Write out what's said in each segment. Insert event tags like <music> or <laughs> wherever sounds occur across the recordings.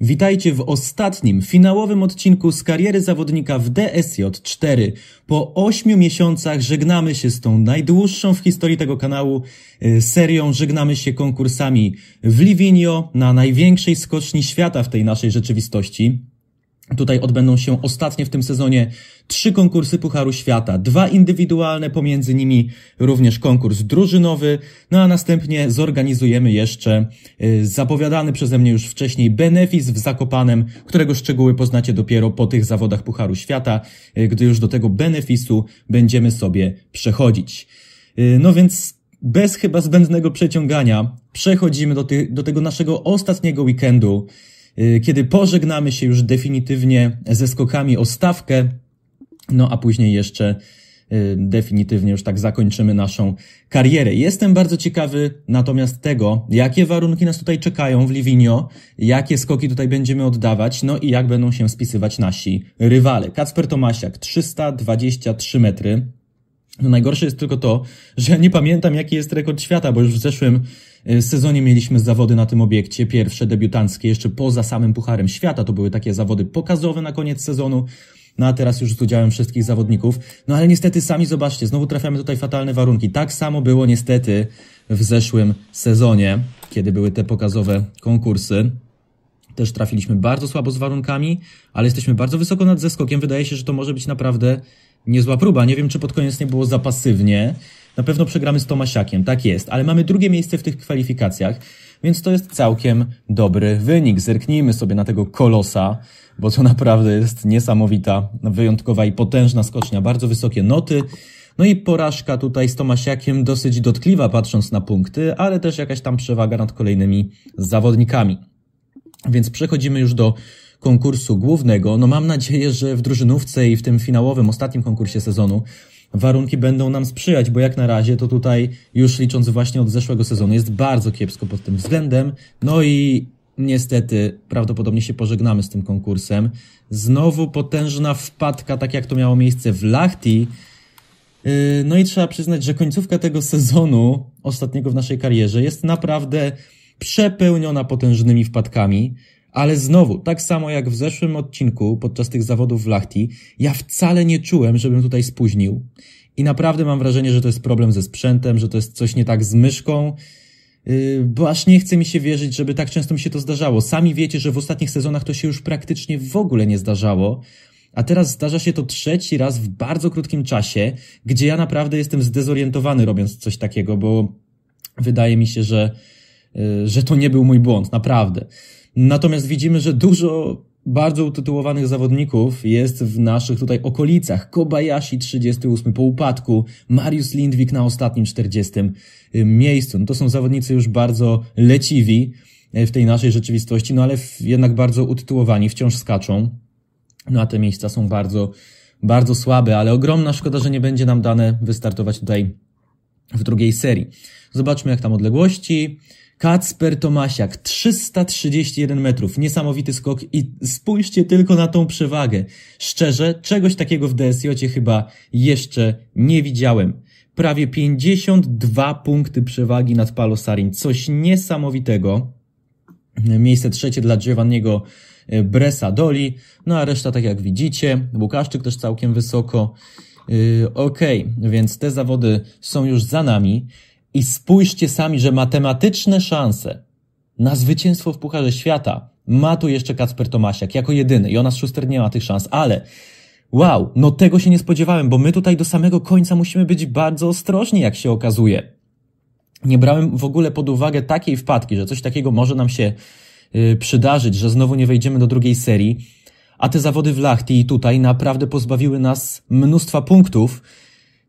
Witajcie w ostatnim, finałowym odcinku z kariery zawodnika w DSJ4. Po ośmiu miesiącach żegnamy się z tą najdłuższą w historii tego kanału e, serią. Żegnamy się konkursami w Livigno na największej skoczni świata w tej naszej rzeczywistości. Tutaj odbędą się ostatnie w tym sezonie trzy konkursy Pucharu Świata, dwa indywidualne, pomiędzy nimi również konkurs drużynowy, no a następnie zorganizujemy jeszcze y, zapowiadany przeze mnie już wcześniej benefis w Zakopanem, którego szczegóły poznacie dopiero po tych zawodach Pucharu Świata, y, gdy już do tego benefisu będziemy sobie przechodzić. Y, no więc bez chyba zbędnego przeciągania przechodzimy do, do tego naszego ostatniego weekendu, Y, kiedy pożegnamy się już definitywnie ze skokami o stawkę, no a później jeszcze y, definitywnie już tak zakończymy naszą karierę. Jestem bardzo ciekawy natomiast tego, jakie warunki nas tutaj czekają w Livinio, jakie skoki tutaj będziemy oddawać, no i jak będą się spisywać nasi rywale. Kacper Tomasiak, 323 metry. No najgorsze jest tylko to, że ja nie pamiętam jaki jest rekord świata, bo już w zeszłym sezonie mieliśmy zawody na tym obiekcie, pierwsze debiutanckie, jeszcze poza samym Pucharem Świata, to były takie zawody pokazowe na koniec sezonu, no a teraz już z udziałem wszystkich zawodników. No ale niestety sami zobaczcie, znowu trafiamy tutaj fatalne warunki. Tak samo było niestety w zeszłym sezonie, kiedy były te pokazowe konkursy. Też trafiliśmy bardzo słabo z warunkami, ale jesteśmy bardzo wysoko nad zeskokiem. Wydaje się, że to może być naprawdę niezła próba. Nie wiem, czy pod koniec nie było za pasywnie. Na pewno przegramy z Tomasiakiem, tak jest, ale mamy drugie miejsce w tych kwalifikacjach, więc to jest całkiem dobry wynik. Zerknijmy sobie na tego kolosa, bo to naprawdę jest niesamowita, wyjątkowa i potężna skocznia. Bardzo wysokie noty. No i porażka tutaj z Tomasiakiem dosyć dotkliwa patrząc na punkty, ale też jakaś tam przewaga nad kolejnymi zawodnikami. Więc przechodzimy już do konkursu głównego. No mam nadzieję, że w drużynówce i w tym finałowym, ostatnim konkursie sezonu warunki będą nam sprzyjać, bo jak na razie to tutaj już licząc właśnie od zeszłego sezonu jest bardzo kiepsko pod tym względem. No i niestety prawdopodobnie się pożegnamy z tym konkursem. Znowu potężna wpadka, tak jak to miało miejsce w Lachti. Yy, no i trzeba przyznać, że końcówka tego sezonu, ostatniego w naszej karierze, jest naprawdę przepełniona potężnymi wpadkami. Ale znowu, tak samo jak w zeszłym odcinku podczas tych zawodów w Lachti, ja wcale nie czułem, żebym tutaj spóźnił. I naprawdę mam wrażenie, że to jest problem ze sprzętem, że to jest coś nie tak z myszką, yy, bo aż nie chce mi się wierzyć, żeby tak często mi się to zdarzało. Sami wiecie, że w ostatnich sezonach to się już praktycznie w ogóle nie zdarzało. A teraz zdarza się to trzeci raz w bardzo krótkim czasie, gdzie ja naprawdę jestem zdezorientowany robiąc coś takiego, bo wydaje mi się, że, yy, że to nie był mój błąd, naprawdę. Natomiast widzimy, że dużo bardzo utytułowanych zawodników jest w naszych tutaj okolicach. Kobayashi 38 po upadku, Mariusz Lindwik na ostatnim 40 y, miejscu. No to są zawodnicy już bardzo leciwi y, w tej naszej rzeczywistości, no ale jednak bardzo utytułowani, wciąż skaczą. No a te miejsca są bardzo, bardzo słabe, ale ogromna szkoda, że nie będzie nam dane wystartować tutaj w drugiej serii. Zobaczmy jak tam odległości. Kacper Tomasiak, 331 metrów, niesamowity skok i spójrzcie tylko na tą przewagę. Szczerze, czegoś takiego w DSJ chyba jeszcze nie widziałem. Prawie 52 punkty przewagi nad Palosarin, coś niesamowitego. Miejsce trzecie dla Giovanniego e, Bresa Doli, no a reszta tak jak widzicie, Łukaszczyk też całkiem wysoko. E, okej, okay, więc te zawody są już za nami. I spójrzcie sami, że matematyczne szanse na zwycięstwo w Pucharze Świata ma tu jeszcze Kacper Tomasiak jako jedyny. Jonas Schuster nie ma tych szans, ale wow, no tego się nie spodziewałem, bo my tutaj do samego końca musimy być bardzo ostrożni, jak się okazuje. Nie brałem w ogóle pod uwagę takiej wpadki, że coś takiego może nam się yy, przydarzyć, że znowu nie wejdziemy do drugiej serii. A te zawody w Lachti i tutaj naprawdę pozbawiły nas mnóstwa punktów,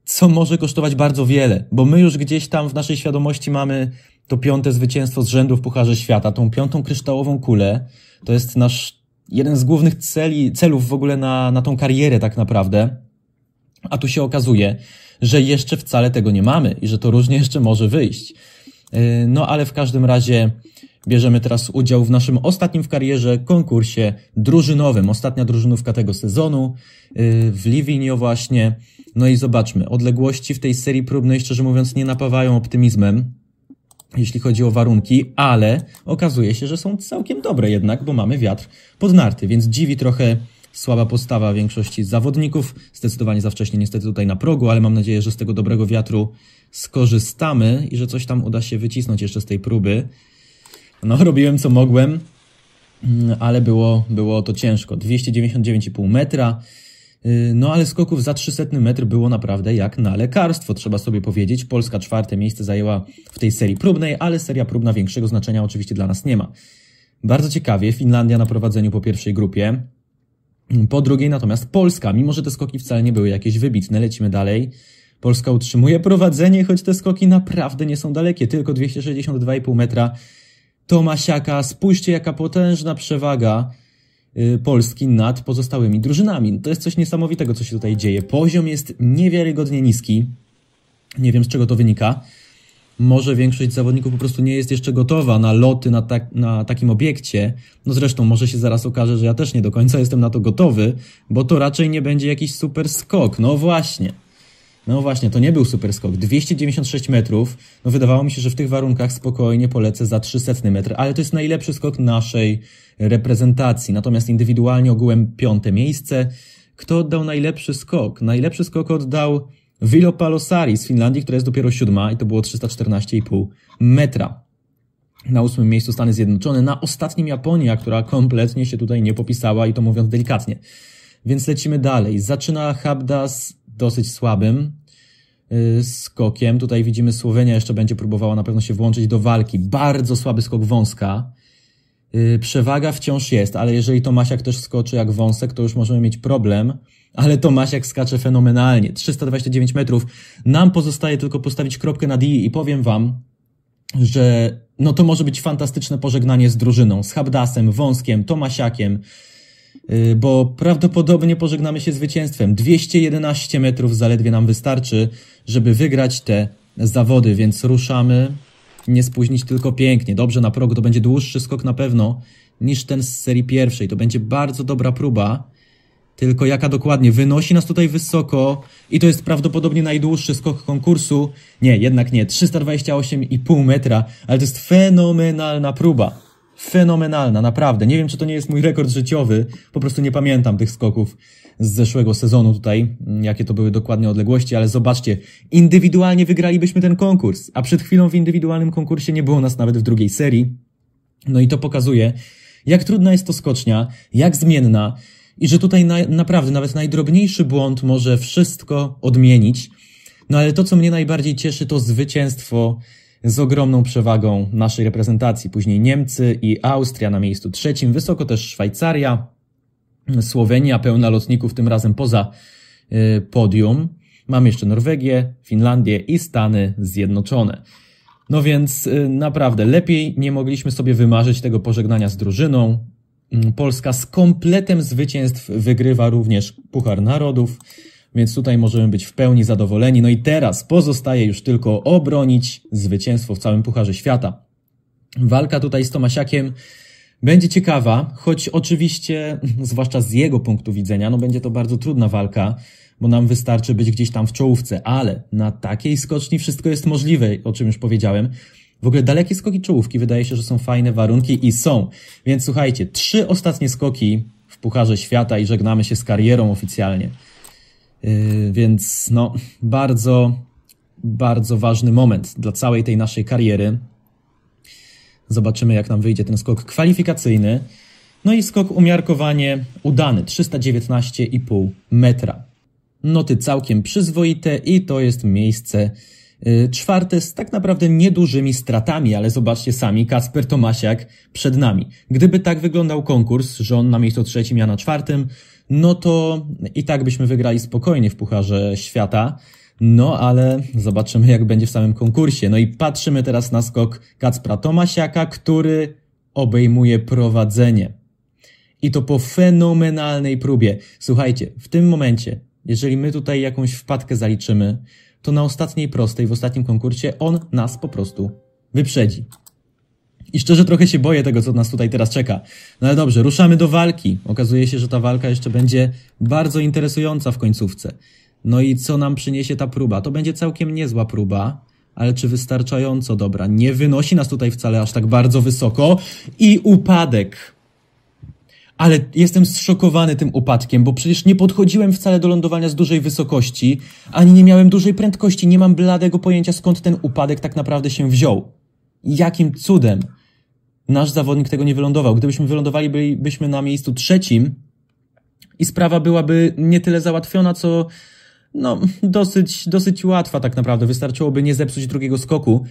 co może kosztować bardzo wiele, bo my już gdzieś tam w naszej świadomości mamy to piąte zwycięstwo z rzędu w Pucharze Świata, tą piątą kryształową kulę. To jest nasz jeden z głównych celi, celów w ogóle na, na tą karierę tak naprawdę. A tu się okazuje, że jeszcze wcale tego nie mamy i że to różnie <laughs> jeszcze może wyjść. Yy, no ale w każdym razie Bierzemy teraz udział w naszym ostatnim w karierze konkursie drużynowym. Ostatnia drużynówka tego sezonu y, w Livinio właśnie. No i zobaczmy, odległości w tej serii próbnej szczerze mówiąc nie napawają optymizmem, jeśli chodzi o warunki, ale okazuje się, że są całkiem dobre jednak, bo mamy wiatr pod narty, więc dziwi trochę słaba postawa większości zawodników. Zdecydowanie za wcześnie niestety tutaj na progu, ale mam nadzieję, że z tego dobrego wiatru skorzystamy i że coś tam uda się wycisnąć jeszcze z tej próby no, <laughs> robiłem co mogłem, mm, ale było, było to ciężko. 299,5 metra. Y, no ale skoków za 300 metr było naprawdę jak na lekarstwo, trzeba sobie powiedzieć. Polska czwarte miejsce zajęła w tej serii próbnej, ale seria próbna większego znaczenia oczywiście dla nas nie ma. Bardzo ciekawie, Finlandia na prowadzeniu po pierwszej grupie, mm, po drugiej natomiast Polska, mimo że te skoki wcale nie były jakieś wybitne, lecimy dalej. Polska utrzymuje prowadzenie, choć te skoki naprawdę nie są dalekie, tylko 262,5 metra Tomasiaka. Spójrzcie, jaka potężna przewaga y, Polski nad pozostałymi drużynami. To jest coś niesamowitego, co się tutaj dzieje. Poziom jest niewiarygodnie niski. Nie wiem, z czego to wynika. Może większość zawodników po prostu nie jest jeszcze gotowa na loty na, tak, na takim obiekcie. No zresztą może się zaraz okaże, że ja też nie do końca jestem na to gotowy, bo to raczej nie będzie jakiś super skok. No właśnie. No właśnie, to nie był super skok. 296 metrów. No wydawało mi się, że w tych warunkach spokojnie polecę za 300 metr, ale to jest najlepszy skok naszej reprezentacji. Natomiast indywidualnie ogółem piąte miejsce. Kto oddał najlepszy skok? Najlepszy skok oddał Vilo Palosari z Finlandii, która jest dopiero siódma i to było 314,5 metra. Na ósmym miejscu Stany Zjednoczone, na ostatnim Japonia, która kompletnie się tutaj nie popisała i to mówiąc delikatnie. Więc lecimy dalej. Zaczyna Habdas dosyć słabym y, skokiem. Tutaj widzimy Słowenia jeszcze będzie próbowała na pewno się włączyć do walki. Bardzo słaby skok wąska. Y, przewaga wciąż jest, ale jeżeli Tomasiak też skoczy jak wąsek, to już możemy mieć problem. Ale Tomasiak skacze fenomenalnie. 329 metrów. Nam pozostaje tylko postawić kropkę na D i powiem wam, że no to może być fantastyczne pożegnanie z drużyną, z Habdasem, Wąskiem, Tomasiakiem, Y, bo prawdopodobnie pożegnamy się zwycięstwem. 211 metrów zaledwie nam wystarczy, żeby wygrać te zawody, więc ruszamy. Nie spóźnić tylko pięknie. Dobrze, na progu to będzie dłuższy skok na pewno niż ten z serii pierwszej. To będzie bardzo dobra próba. Tylko jaka dokładnie? Wynosi nas tutaj wysoko i to jest prawdopodobnie najdłuższy skok konkursu. Nie, jednak nie. 328,5 metra, ale to jest fenomenalna próba fenomenalna, naprawdę. Nie wiem, czy to nie jest mój rekord życiowy, po prostu nie pamiętam tych skoków z zeszłego sezonu tutaj, mm, jakie to były dokładnie odległości, ale zobaczcie, indywidualnie wygralibyśmy ten konkurs, a przed chwilą w indywidualnym konkursie nie było nas nawet w drugiej serii. No i to pokazuje, jak trudna jest to skocznia, jak zmienna i że tutaj na, naprawdę nawet najdrobniejszy błąd może wszystko odmienić. No ale to, co mnie najbardziej cieszy, to zwycięstwo z ogromną przewagą naszej reprezentacji. Później Niemcy i Austria na miejscu trzecim, wysoko też Szwajcaria, Słowenia pełna lotników, tym razem poza y, podium. Mamy jeszcze Norwegię, Finlandię i Stany Zjednoczone. No więc y, naprawdę lepiej nie mogliśmy sobie wymarzyć tego pożegnania z drużyną. Mm, Polska z kompletem zwycięstw wygrywa również Puchar Narodów więc tutaj możemy być w pełni zadowoleni. No i teraz pozostaje już tylko obronić zwycięstwo w całym Pucharze Świata. Walka tutaj z Tomasiakiem będzie ciekawa, choć oczywiście, <laughs> zwłaszcza z jego punktu widzenia, no będzie to bardzo trudna walka, bo nam wystarczy być gdzieś tam w czołówce, ale na takiej skoczni wszystko jest możliwe, o czym już powiedziałem. W ogóle dalekie skoki czołówki wydaje się, że są fajne warunki i są. Więc słuchajcie, trzy ostatnie skoki w Pucharze Świata i żegnamy się z karierą oficjalnie. Y, więc no, bardzo, bardzo ważny moment dla całej tej naszej kariery. Zobaczymy, jak nam wyjdzie ten skok kwalifikacyjny. No i skok umiarkowanie udany, 319,5 metra. Noty całkiem przyzwoite i to jest miejsce y, czwarte z tak naprawdę niedużymi stratami, ale zobaczcie sami, Kasper Tomasiak przed nami. Gdyby tak wyglądał konkurs, że on na miejscu trzecim, ja na czwartym, no to i tak byśmy wygrali spokojnie w Pucharze Świata. No, ale zobaczymy, jak będzie w samym konkursie. No i patrzymy teraz na skok Kacpra Tomasiaka, który obejmuje prowadzenie. I to po fenomenalnej próbie. Słuchajcie, w tym momencie, jeżeli my tutaj jakąś wpadkę zaliczymy, to na ostatniej prostej, w ostatnim konkursie on nas po prostu wyprzedzi. I szczerze trochę się boję tego, co nas tutaj teraz czeka. No ale dobrze, ruszamy do walki. Okazuje się, że ta walka jeszcze będzie bardzo interesująca w końcówce. No i co nam przyniesie ta próba? To będzie całkiem niezła próba, ale czy wystarczająco dobra? Nie wynosi nas tutaj wcale aż tak bardzo wysoko. I upadek. Ale jestem zszokowany tym upadkiem, bo przecież nie podchodziłem wcale do lądowania z dużej wysokości, ani nie miałem dużej prędkości, nie mam bladego pojęcia skąd ten upadek tak naprawdę się wziął. Jakim cudem? nasz zawodnik tego nie wylądował. Gdybyśmy wylądowali, bylibyśmy na miejscu trzecim i sprawa byłaby nie tyle załatwiona, co no, dosyć, dosyć łatwa tak naprawdę. Wystarczyłoby nie zepsuć drugiego skoku,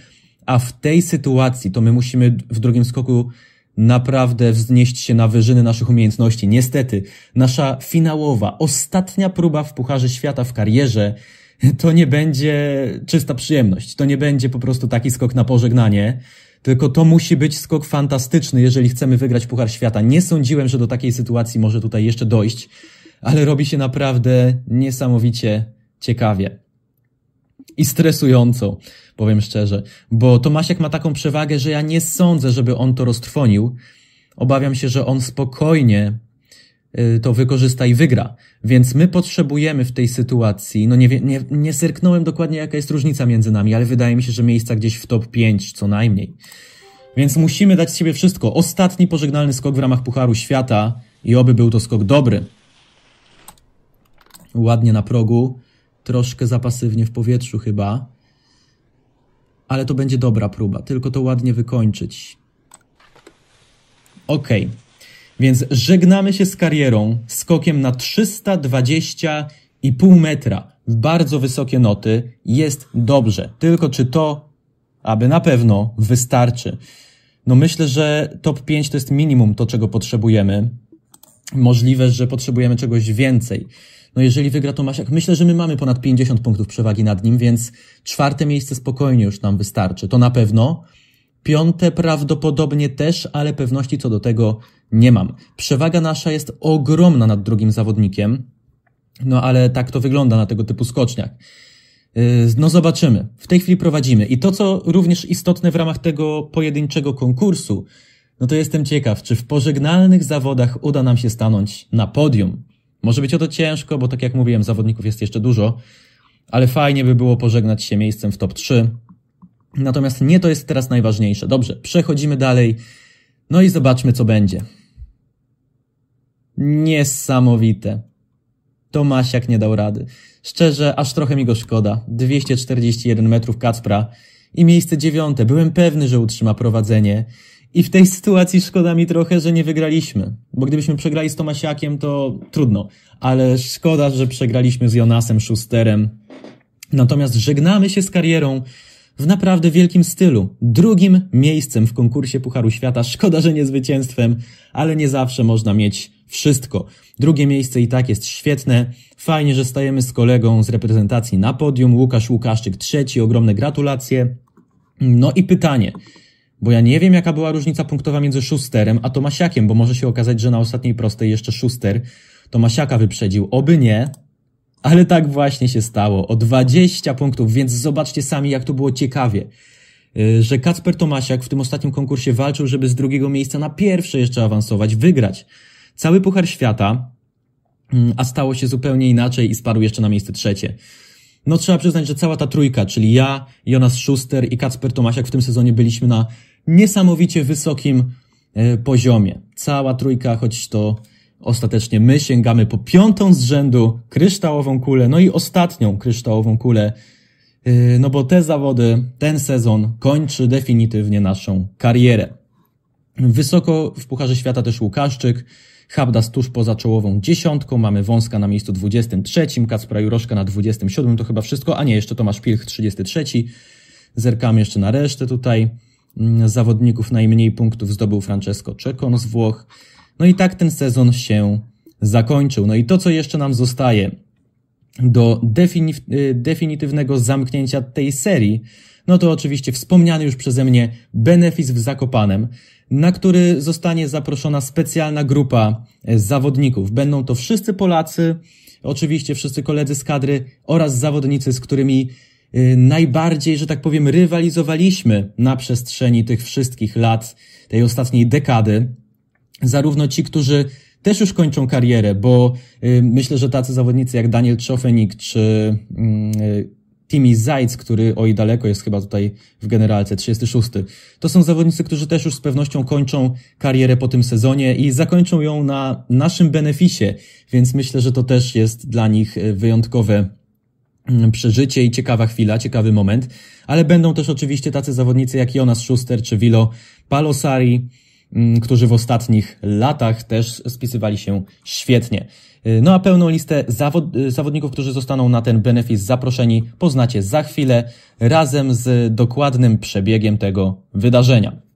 a w tej sytuacji to my musimy w drugim skoku naprawdę wznieść się na wyżyny naszych umiejętności. Niestety, nasza finałowa, ostatnia próba w Pucharze Świata w karierze to nie będzie czysta przyjemność. To nie będzie po prostu taki skok na pożegnanie. Tylko to musi być skok fantastyczny, jeżeli chcemy wygrać Puchar Świata. Nie sądziłem, że do takiej sytuacji może tutaj jeszcze dojść, ale robi się naprawdę niesamowicie ciekawie. I stresująco, powiem szczerze, bo Tomasiak ma taką przewagę, że ja nie sądzę, żeby on to roztrwonił. Obawiam się, że on spokojnie Y, to wykorzysta i wygra. Więc my potrzebujemy w tej sytuacji, no nie, nie, nie syrknąłem dokładnie jaka jest różnica między nami, ale wydaje mi się, że miejsca gdzieś w top 5 co najmniej. Więc musimy dać z siebie wszystko. Ostatni pożegnalny skok w ramach Pucharu Świata i oby był to skok dobry. Ładnie na progu, troszkę zapasywnie w powietrzu chyba. Ale to będzie dobra próba, tylko to ładnie wykończyć. Okej. Okay. Więc żegnamy się z karierą, skokiem na 320,5 metra. Bardzo wysokie noty. Jest dobrze. Tylko czy to, aby na pewno wystarczy? No myślę, że top 5 to jest minimum to, czego potrzebujemy. Możliwe, że potrzebujemy czegoś więcej. No jeżeli wygra Tomasiak, myślę, że my mamy ponad 50 punktów przewagi nad nim, więc czwarte miejsce spokojnie już nam wystarczy. To na pewno. Piąte prawdopodobnie też, ale pewności co do tego nie mam. Przewaga nasza jest ogromna nad drugim zawodnikiem, no ale tak to wygląda na tego typu skoczniach. Yy, no zobaczymy. W tej chwili prowadzimy. I to, co również istotne w ramach tego pojedynczego konkursu, no to jestem ciekaw, czy w pożegnalnych zawodach uda nam się stanąć na podium. Może być o to ciężko, bo tak jak mówiłem, zawodników jest jeszcze dużo, ale fajnie by było pożegnać się miejscem w top 3. Natomiast nie to jest teraz najważniejsze. Dobrze, przechodzimy dalej. No i zobaczmy, co będzie. Niesamowite. Tomasiak nie dał rady. Szczerze, aż trochę mi go szkoda. 241 metrów Kacpra i miejsce dziewiąte. Byłem pewny, że utrzyma prowadzenie. I w tej sytuacji szkoda mi trochę, że nie wygraliśmy. Bo gdybyśmy przegrali z Tomasiakiem, to trudno. Ale szkoda, że przegraliśmy z Jonasem Schusterem. Natomiast żegnamy się z karierą w naprawdę wielkim stylu. Drugim miejscem w konkursie Pucharu Świata. Szkoda, że nie zwycięstwem, ale nie zawsze można mieć wszystko. Drugie miejsce i tak jest świetne. Fajnie, że stajemy z kolegą z reprezentacji na podium. Łukasz Łukaszczyk trzeci, ogromne gratulacje. No i pytanie, bo ja nie wiem jaka była różnica punktowa między szusterem a Tomasiakiem, bo może się okazać, że na ostatniej prostej jeszcze szuster Tomasiaka wyprzedził. Oby nie, ale tak właśnie się stało. O 20 punktów, więc zobaczcie sami jak to było ciekawie y, że Kacper Tomasiak w tym ostatnim konkursie walczył, żeby z drugiego miejsca na pierwsze jeszcze awansować, wygrać cały Puchar Świata, mm, a stało się zupełnie inaczej i sparł jeszcze na miejsce trzecie. No trzeba przyznać, że cała ta trójka, czyli ja, Jonas Schuster i Kacper Tomasiak w tym sezonie byliśmy na niesamowicie wysokim e, poziomie. Cała trójka, choć to ostatecznie my sięgamy po piątą z rzędu kryształową kulę, no i ostatnią kryształową kulę, e, no bo te zawody, ten sezon kończy definitywnie naszą karierę. Wysoko w Pucharze Świata też Łukaszczyk, Habdas tuż poza czołową dziesiątką, mamy Wąska na miejscu 23, Kacpra Juroszka na 27, to chyba wszystko, a nie, jeszcze Tomasz Pilch 33. Zerkamy jeszcze na resztę tutaj mm, zawodników. Najmniej punktów zdobył Francesco Czekon z Włoch. No i tak ten sezon się zakończył. No i to, co jeszcze nam zostaje do y, definitywnego zamknięcia tej serii, no to oczywiście wspomniany już przeze mnie benefis w Zakopanem, na który zostanie zaproszona specjalna grupa e, zawodników. Będą to wszyscy Polacy, oczywiście wszyscy koledzy z kadry oraz zawodnicy, z którymi e, najbardziej, że tak powiem, rywalizowaliśmy na przestrzeni tych wszystkich lat, tej ostatniej dekady. Zarówno ci, którzy też już kończą karierę, bo e, myślę, że tacy zawodnicy jak Daniel Czofenik czy mm, Timmy Zajc, który oj daleko jest chyba tutaj w generalce, 36. To są zawodnicy, którzy też już z pewnością kończą karierę po tym sezonie i zakończą ją na naszym beneficie, więc myślę, że to też jest dla nich e, wyjątkowe mm, przeżycie i ciekawa chwila, ciekawy moment, ale będą też oczywiście tacy zawodnicy jak Jonas Schuster czy Vilo Palosari, Mm, którzy w ostatnich latach też spisywali się świetnie. Y, no a pełną listę zawod y, zawodników, którzy zostaną na ten benefis zaproszeni, poznacie za chwilę razem z dokładnym przebiegiem tego wydarzenia.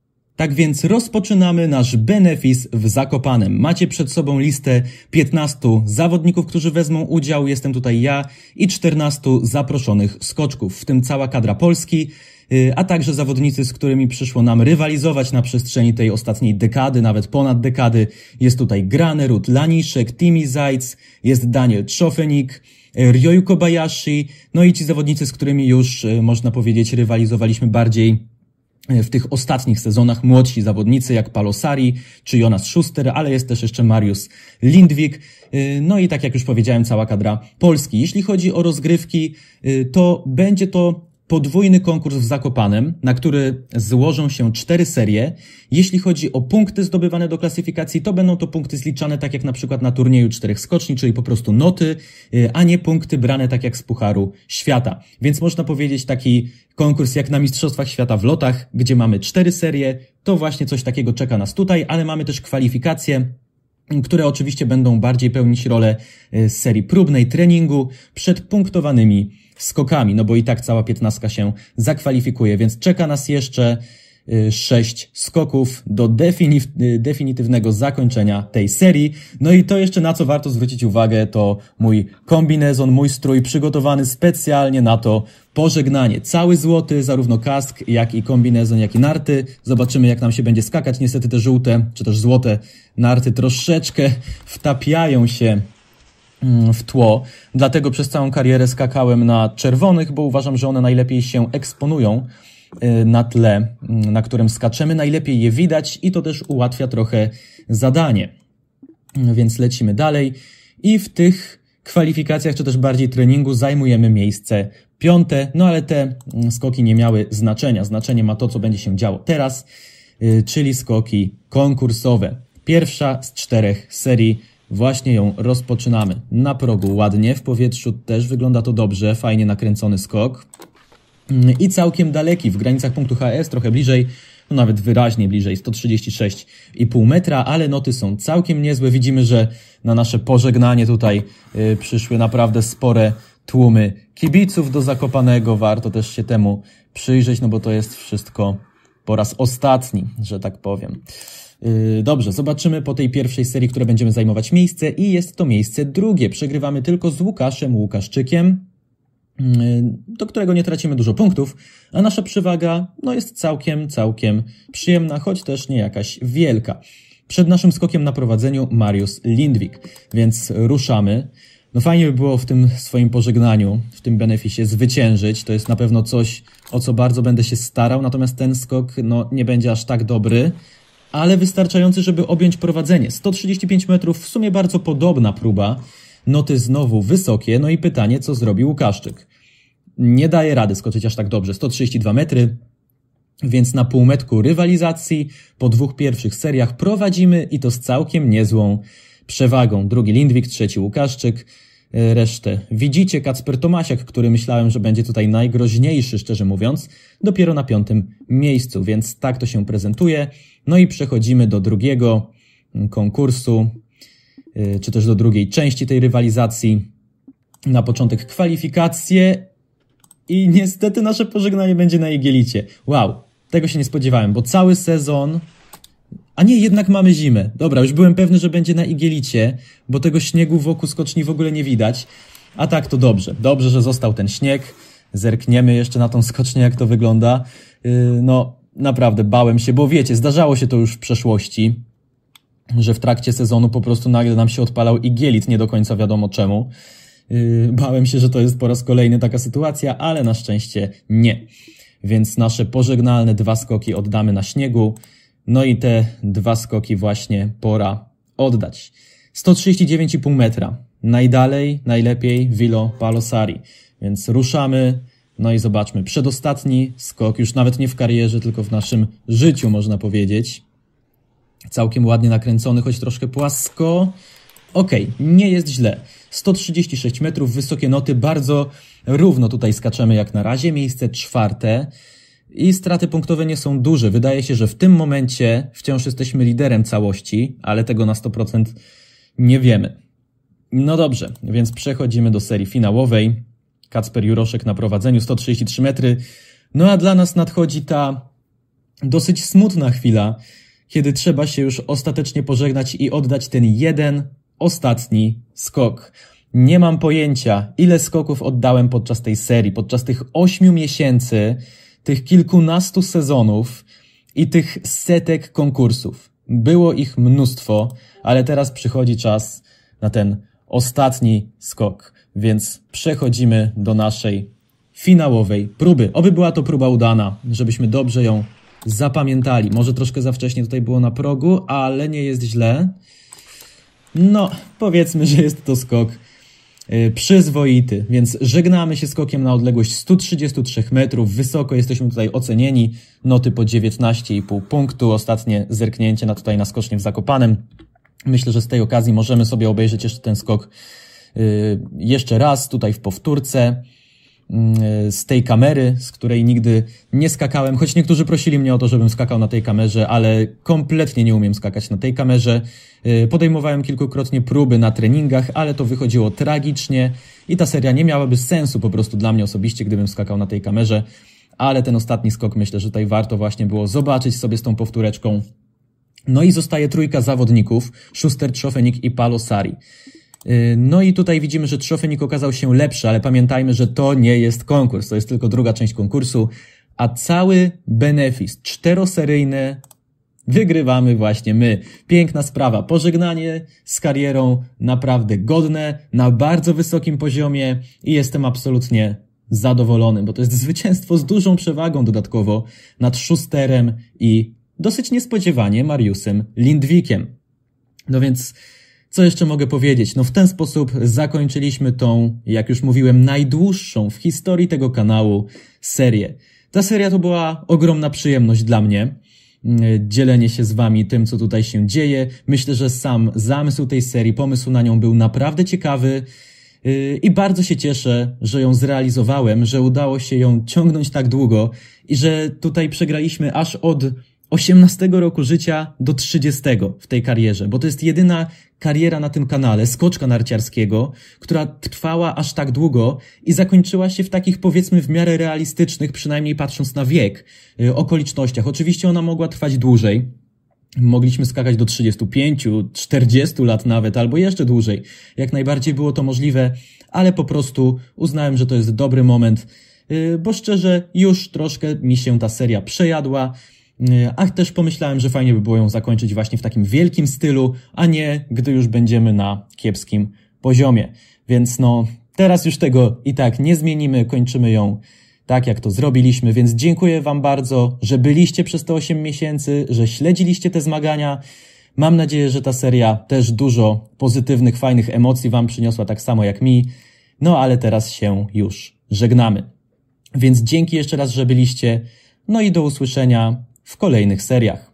Tak więc rozpoczynamy nasz benefis w Zakopanem. Macie przed sobą listę 15 zawodników, którzy wezmą udział. Jestem tutaj ja i 14 zaproszonych skoczków, w tym cała kadra Polski, y, a także zawodnicy, z którymi przyszło nam rywalizować na przestrzeni tej ostatniej dekady, nawet ponad dekady. Jest tutaj Granerud, Laniszek, Timi Zajc, jest Daniel Czofenik. Y, Ryoyu Kobayashi, no i ci zawodnicy, z którymi już, y, można powiedzieć, rywalizowaliśmy bardziej E, w tych ostatnich sezonach młodsi zawodnicy jak Palosari czy Jonas Schuster, ale jest też jeszcze Mariusz Lindwik. E, no i tak jak już powiedziałem, cała kadra Polski. Jeśli chodzi o rozgrywki, e, to będzie to podwójny konkurs w Zakopanem, na który złożą się cztery serie. Jeśli chodzi o punkty zdobywane do klasyfikacji, to będą to punkty zliczane tak jak na przykład na turnieju czterech skoczni, czyli po prostu noty, y, a nie punkty brane tak jak z Pucharu Świata. Więc można powiedzieć taki konkurs jak na Mistrzostwach Świata w lotach, gdzie mamy cztery serie, to właśnie coś takiego czeka nas tutaj, ale mamy też kwalifikacje, które oczywiście będą bardziej pełnić rolę y, serii próbnej treningu przed punktowanymi skokami, no bo i tak cała piętnastka się zakwalifikuje, więc czeka nas jeszcze y, sześć skoków do y, definitywnego zakończenia tej serii. No i to jeszcze na co warto zwrócić uwagę, to mój kombinezon, mój strój przygotowany specjalnie na to pożegnanie. Cały złoty, zarówno kask, jak i kombinezon, jak i narty. Zobaczymy jak nam się będzie skakać. Niestety te żółte, czy też złote narty troszeczkę wtapiają się Mm, w tło. Dlatego przez całą karierę skakałem na czerwonych, bo uważam, że one najlepiej się eksponują y, na tle, mm, na którym skaczemy. Najlepiej je widać i to też ułatwia trochę zadanie. Mm, więc lecimy dalej i w tych kwalifikacjach, czy też bardziej treningu zajmujemy miejsce piąte, no ale te skoki nie miały znaczenia. Znaczenie ma to, co będzie się działo teraz, y, czyli skoki konkursowe. Pierwsza z czterech serii Właśnie ją rozpoczynamy. Na progu ładnie, w powietrzu też wygląda to dobrze, fajnie nakręcony skok. I całkiem daleki, w granicach punktu HS, trochę bliżej, no nawet wyraźnie bliżej, 136,5 metra, ale noty są całkiem niezłe. Widzimy, że na nasze pożegnanie tutaj yy, przyszły naprawdę spore tłumy kibiców do Zakopanego. Warto też się temu przyjrzeć, no bo to jest wszystko po raz ostatni, że tak powiem. Yy, dobrze, zobaczymy po tej pierwszej serii, które będziemy zajmować miejsce i jest to miejsce drugie. Przegrywamy tylko z Łukaszem Łukaszczykiem, yy, do którego nie tracimy dużo punktów, a nasza przewaga no, jest całkiem, całkiem przyjemna, choć też nie jakaś wielka. Przed naszym skokiem na prowadzeniu Mariusz Lindwik, więc ruszamy. No fajnie by było w tym swoim pożegnaniu, w tym beneficie zwyciężyć. To jest na pewno coś, o co bardzo będę się starał, natomiast ten skok no, nie będzie aż tak dobry ale wystarczający, żeby objąć prowadzenie. 135 metrów, w sumie bardzo podobna próba. Noty znowu wysokie, no i pytanie, co zrobi Łukaszczyk. Nie daje rady skoczyć aż tak dobrze, 132 metry, więc na półmetku rywalizacji po dwóch pierwszych seriach prowadzimy i to z całkiem niezłą przewagą. Drugi Lindwik, trzeci Łukaszczyk, E, resztę. Widzicie Kacper Tomasiak, który myślałem, że będzie tutaj najgroźniejszy, szczerze mówiąc, dopiero na piątym miejscu, więc tak to się prezentuje. No i przechodzimy do drugiego mm, konkursu, e, czy też do drugiej części tej rywalizacji. Na początek kwalifikacje i niestety nasze pożegnanie będzie na Jegielicie. Wow, tego się nie spodziewałem, bo cały sezon a nie, jednak mamy zimę. Dobra, już byłem pewny, że będzie na Igielicie, bo tego śniegu wokół skoczni w ogóle nie widać. A tak, to dobrze. Dobrze, że został ten śnieg. Zerkniemy jeszcze na tą skocznię, jak to wygląda. Yy, no, naprawdę bałem się, bo wiecie, zdarzało się to już w przeszłości, że w trakcie sezonu po prostu nagle nam się odpalał Igielit, nie do końca wiadomo czemu. Yy, bałem się, że to jest po raz kolejny taka sytuacja, ale na szczęście nie. Więc nasze pożegnalne dwa skoki oddamy na śniegu. No i te dwa skoki właśnie pora oddać. 139,5 metra. Najdalej, najlepiej Vilo Palosari. Więc ruszamy, no i zobaczmy. Przedostatni skok, już nawet nie w karierze, tylko w naszym życiu, można powiedzieć. Całkiem ładnie nakręcony, choć troszkę płasko. Ok, nie jest źle. 136 metrów, wysokie noty, bardzo równo tutaj skaczemy jak na razie. Miejsce czwarte i straty punktowe nie są duże. Wydaje się, że w tym momencie wciąż jesteśmy liderem całości, ale tego na 100% nie wiemy. No dobrze, więc przechodzimy do serii finałowej. Kacper Juroszek na prowadzeniu 133 metry. No a dla nas nadchodzi ta dosyć smutna chwila, kiedy trzeba się już ostatecznie pożegnać i oddać ten jeden ostatni skok. Nie mam pojęcia, ile skoków oddałem podczas tej serii, podczas tych 8 miesięcy tych kilkunastu sezonów i tych setek konkursów. Było ich mnóstwo, ale teraz przychodzi czas na ten ostatni skok, więc przechodzimy do naszej finałowej próby. Oby była to próba udana, żebyśmy dobrze ją zapamiętali. Może troszkę za wcześnie tutaj było na progu, ale nie jest źle. No, powiedzmy, że jest to skok Y, przyzwoity. Więc żegnamy się skokiem na odległość 133 metrów. Wysoko jesteśmy tutaj ocenieni. Noty po 19,5 punktu. Ostatnie zerknięcie na tutaj na skocznie w Zakopanem. Myślę, że z tej okazji możemy sobie obejrzeć jeszcze ten skok y, jeszcze raz tutaj w powtórce. Mm, z tej kamery, z której nigdy nie skakałem, choć niektórzy prosili mnie o to, żebym skakał na tej kamerze, ale kompletnie nie umiem skakać na tej kamerze. Y, podejmowałem kilkukrotnie próby na treningach, ale to wychodziło tragicznie i ta seria nie miałaby sensu po prostu dla mnie osobiście, gdybym skakał na tej kamerze, ale ten ostatni skok myślę, że tutaj warto właśnie było zobaczyć sobie z tą powtóreczką. No i zostaje trójka zawodników, Schuster, Trzofenik i Palosari. Sari. Y, no i tutaj widzimy, że trzofenik okazał się lepszy, ale pamiętajmy, że to nie jest konkurs, to jest tylko druga część konkursu, a cały benefis czteroseryjny wygrywamy właśnie my. Piękna sprawa. Pożegnanie z karierą naprawdę godne, na bardzo wysokim poziomie i jestem absolutnie zadowolony, bo to jest zwycięstwo z dużą przewagą dodatkowo nad Schusterem i dosyć niespodziewanie Mariusem Lindwikiem. No więc co jeszcze mogę powiedzieć? No w ten sposób zakończyliśmy tą, jak już mówiłem, najdłuższą w historii tego kanału serię. Ta seria to była ogromna przyjemność dla mnie. Mm, dzielenie się z wami tym, co tutaj się dzieje. Myślę, że sam zamysł tej serii, pomysł na nią był naprawdę ciekawy. Yy, I bardzo się cieszę, że ją zrealizowałem, że udało się ją ciągnąć tak długo i że tutaj przegraliśmy aż od 18 roku życia do 30 w tej karierze, bo to jest jedyna kariera na tym kanale, skoczka narciarskiego, która trwała aż tak długo i zakończyła się w takich powiedzmy w miarę realistycznych, przynajmniej patrząc na wiek, y, okolicznościach. Oczywiście ona mogła trwać dłużej, mogliśmy skakać do 35, 40 lat nawet, albo jeszcze dłużej. Jak najbardziej było to możliwe, ale po prostu uznałem, że to jest dobry moment, y, bo szczerze już troszkę mi się ta seria przejadła. E, ach, też pomyślałem, że fajnie by było ją zakończyć właśnie w takim wielkim stylu, a nie gdy już będziemy na kiepskim poziomie. Więc no, teraz już tego i tak nie zmienimy, kończymy ją tak jak to zrobiliśmy, więc dziękuję Wam bardzo, że byliście przez te 8 miesięcy, że śledziliście te zmagania. Mam nadzieję, że ta seria też dużo pozytywnych, fajnych emocji Wam przyniosła, tak samo jak mi. No ale teraz się już żegnamy. Więc dzięki jeszcze raz, że byliście. No i do usłyszenia w kolejnych seriach.